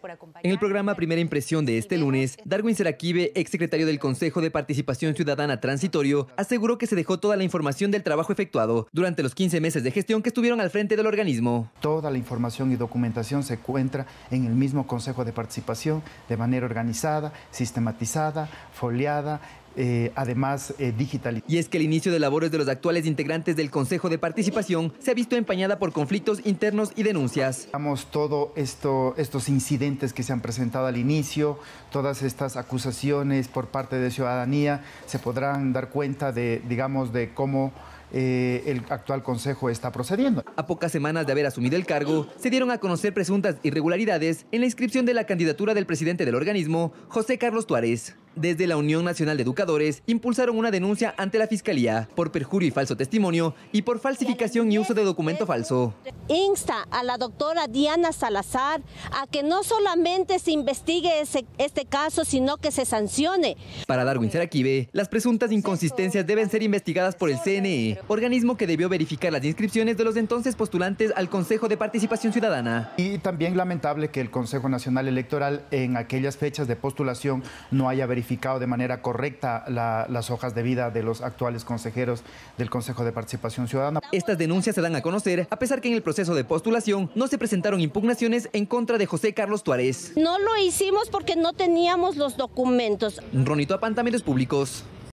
por En el programa Primera Impresión de este lunes, Darwin ex exsecretario del Consejo de Participación Ciudadana Transitorio, aseguró que se dejó toda la información del trabajo efectuado durante los 15 meses de gestión que estuvieron al frente del organismo. Toda la información y documentación se encuentra en el mismo Consejo de Participación de manera organizada, sistematizada, foliada, eh, además eh, digital. Y es que el inicio de labores de los actuales integrantes del Consejo de Participación se ha visto empañada por conflictos internos y denuncias. Vamos todo estos incidentes que se han presentado al inicio, todas estas acusaciones por parte de ciudadanía, se podrán dar cuenta de, digamos, de cómo eh, el actual Consejo está procediendo. A pocas semanas de haber asumido el cargo, se dieron a conocer presuntas irregularidades en la inscripción de la candidatura del presidente del organismo, José Carlos Tuárez desde la Unión Nacional de Educadores impulsaron una denuncia ante la Fiscalía por perjurio y falso testimonio y por falsificación y uso de documento falso. Insta a la doctora Diana Salazar a que no solamente se investigue este caso, sino que se sancione. Para Darwin Seraquive, las presuntas inconsistencias deben ser investigadas por el CNE, organismo que debió verificar las inscripciones de los entonces postulantes al Consejo de Participación Ciudadana. Y también lamentable que el Consejo Nacional Electoral en aquellas fechas de postulación no haya verificado de manera correcta las hojas de vida de los actuales consejeros del Consejo de Participación Ciudadana. Estas denuncias se dan a conocer a pesar que en el proceso de postulación no se presentaron impugnaciones en contra de José Carlos Tuárez. No lo hicimos porque no teníamos los documentos. Ronito Apan, Públicos.